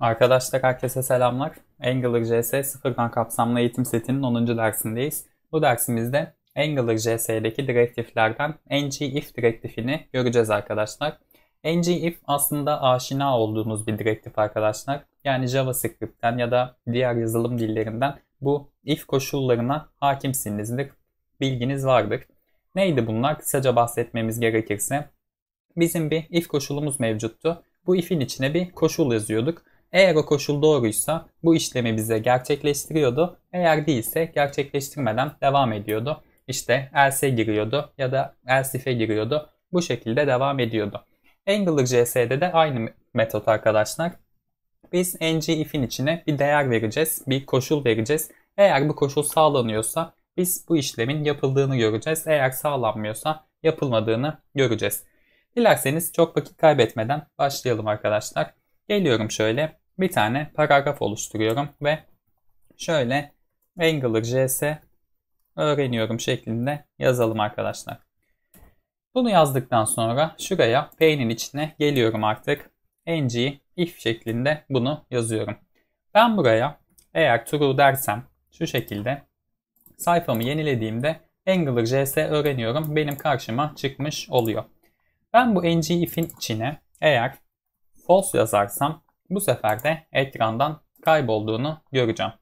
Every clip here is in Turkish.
Arkadaşlar herkese selamlar. Angular JS sıfırdan kapsamlı eğitim setinin 10. dersindeyiz. Bu dersimizde Angular JS'deki direktiflerden "if" direktifini göreceğiz arkadaşlar. "if" aslında aşina olduğunuz bir direktif arkadaşlar. Yani JavaScript'ten ya da diğer yazılım dillerinden bu if koşullarına hakimsinizdir, bilginiz vardır. Neydi bunlar? Kısaca bahsetmemiz gerekirse bizim bir if koşulumuz mevcuttu. Bu if'in içine bir koşul yazıyorduk. Eğer o koşul doğruysa bu işlemi bize gerçekleştiriyordu. Eğer değilse gerçekleştirmeden devam ediyordu. İşte else giriyordu ya da else'e giriyordu. Bu şekilde devam ediyordu. Angular JS'de de aynı metot arkadaşlar. Biz ng if'in içine bir değer vereceğiz, bir koşul vereceğiz. Eğer bu koşul sağlanıyorsa biz bu işlemin yapıldığını göreceğiz. Eğer sağlanmıyorsa yapılmadığını göreceğiz. Dilerseniz çok vakit kaybetmeden başlayalım arkadaşlar. Geliyorum şöyle bir tane paragraf oluşturuyorum ve şöyle Angular JS öğreniyorum şeklinde yazalım arkadaşlar. Bunu yazdıktan sonra şuraya pane'in içine geliyorum artık. ng if şeklinde bunu yazıyorum. Ben buraya eğer true dersem şu şekilde sayfamı yenilediğimde Angular JS öğreniyorum benim karşıma çıkmış oluyor. Ben bu ng if'in içine eğer false yazarsam bu sefer de ekrandan kaybolduğunu göreceğim.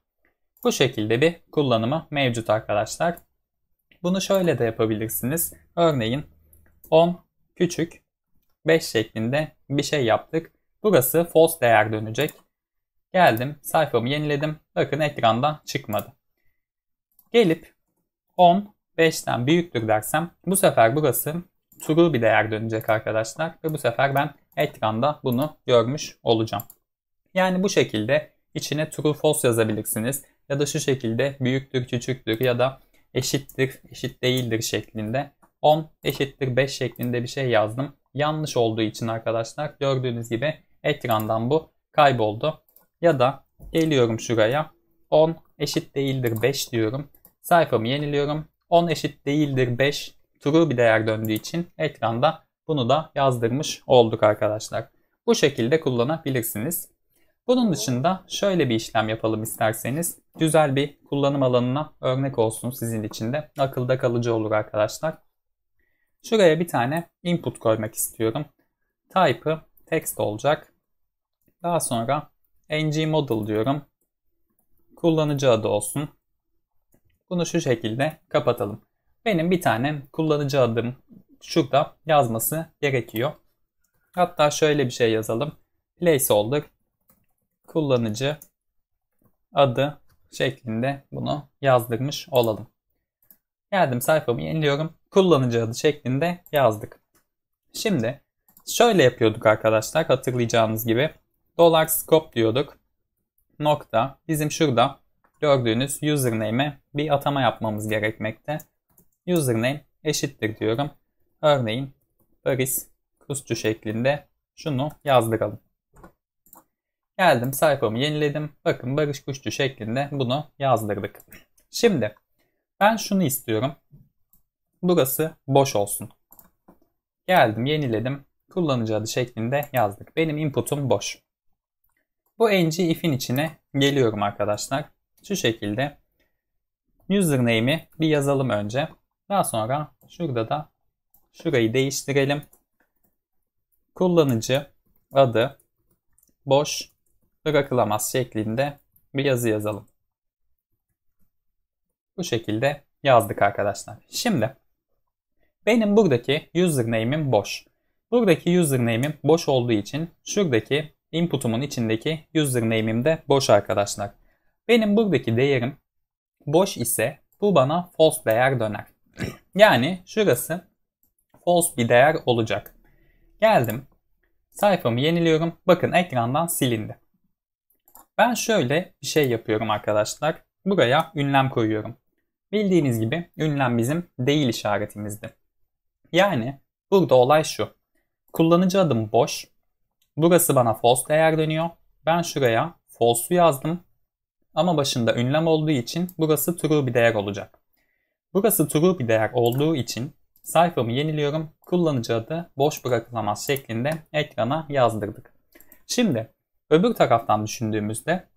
Bu şekilde bir kullanımı mevcut arkadaşlar. Bunu şöyle de yapabilirsiniz. Örneğin 10 küçük 5 şeklinde bir şey yaptık. Burası false değer dönecek. Geldim sayfamı yeniledim. Bakın ekrandan çıkmadı. Gelip 10 5'ten büyüktür dersem bu sefer burası true bir değer dönecek arkadaşlar. Ve bu sefer ben ekranda bunu görmüş olacağım. Yani bu şekilde içine true false yazabilirsiniz. Ya da şu şekilde büyüktür, küçüktür ya da eşittir, eşit değildir şeklinde. 10 eşittir 5 şeklinde bir şey yazdım. Yanlış olduğu için arkadaşlar gördüğünüz gibi ekrandan bu kayboldu. Ya da geliyorum şuraya 10 eşit değildir 5 diyorum. Sayfamı yeniliyorum. 10 eşit değildir 5 true bir değer döndüğü için ekranda bunu da yazdırmış olduk arkadaşlar. Bu şekilde kullanabilirsiniz. Bunun dışında şöyle bir işlem yapalım isterseniz. Güzel bir kullanım alanına örnek olsun sizin için de. Akılda kalıcı olur arkadaşlar. Şuraya bir tane input koymak istiyorum. Type'ı text olacak. Daha sonra ng model diyorum. Kullanıcı adı olsun. Bunu şu şekilde kapatalım. Benim bir tane kullanıcı adım şurada yazması gerekiyor. Hatta şöyle bir şey yazalım. Placeholder kullanıcı adı şeklinde bunu yazdırmış olalım. Geldim sayfamı yeniliyorum. Kullanıcı adı şeklinde yazdık. Şimdi şöyle yapıyorduk arkadaşlar hatırlayacağınız gibi. Dolar scope diyorduk. Nokta bizim şurada gördüğünüz username'e bir atama yapmamız gerekmekte. Username eşittir diyorum. Örneğin Paris Kusçu şeklinde şunu yazdıralım. Geldim sayfamı yeniledim. Bakın Barış Kuşçu şeklinde bunu yazdırdık. Şimdi ben şunu istiyorum. Burası boş olsun. Geldim yeniledim. Kullanıcı adı şeklinde yazdık. Benim input'um boş. Bu ng if'in içine geliyorum arkadaşlar. Şu şekilde username'i bir yazalım önce. Daha sonra şurada da şurayı değiştirelim. Kullanıcı adı boş bırakılamaz şeklinde bir yazı yazalım. Bu şekilde yazdık arkadaşlar. Şimdi benim buradaki username'im boş. Buradaki username'im boş olduğu için şuradaki input'umun içindeki username'im de boş arkadaşlar. Benim buradaki değerim boş ise bu bana false değer döner. Yani şurası false bir değer olacak. Geldim. Sayfamı yeniliyorum. Bakın ekrandan silindi. Ben şöyle bir şey yapıyorum arkadaşlar. Buraya ünlem koyuyorum. Bildiğiniz gibi ünlem bizim değil işaretimizdi. Yani burada olay şu. Kullanıcı adım boş. Burası bana false değer dönüyor. Ben şuraya false'u yazdım. Ama başında ünlem olduğu için burası true bir değer olacak. Burası true bir değer olduğu için sayfamı yeniliyorum. Kullanıcı adı boş bırakılamaz şeklinde ekrana yazdırdık. Şimdi Öbür taraftan düşündüğümüzde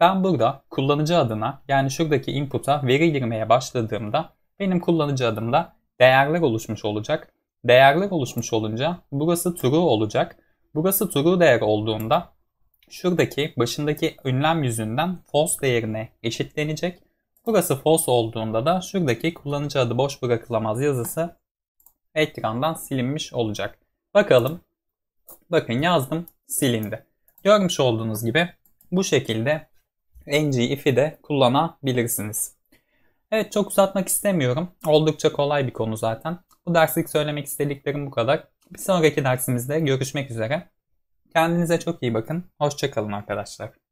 ben burada kullanıcı adına yani şuradaki input'a veri girmeye başladığımda benim kullanıcı adımda değerler oluşmuş olacak. Değerler oluşmuş olunca burası true olacak. Burası true değer olduğunda şuradaki başındaki ünlem yüzünden false değerine eşitlenecek. Burası false olduğunda da şuradaki kullanıcı adı boş bırakılamaz yazısı ekrandan silinmiş olacak. Bakalım. Bakın yazdım silindi. Görmüş olduğunuz gibi bu şekilde ng if'i de kullanabilirsiniz. Evet çok uzatmak istemiyorum. Oldukça kolay bir konu zaten. Bu derslik söylemek istediklerim bu kadar. Bir sonraki dersimizde görüşmek üzere. Kendinize çok iyi bakın. Hoşçakalın arkadaşlar.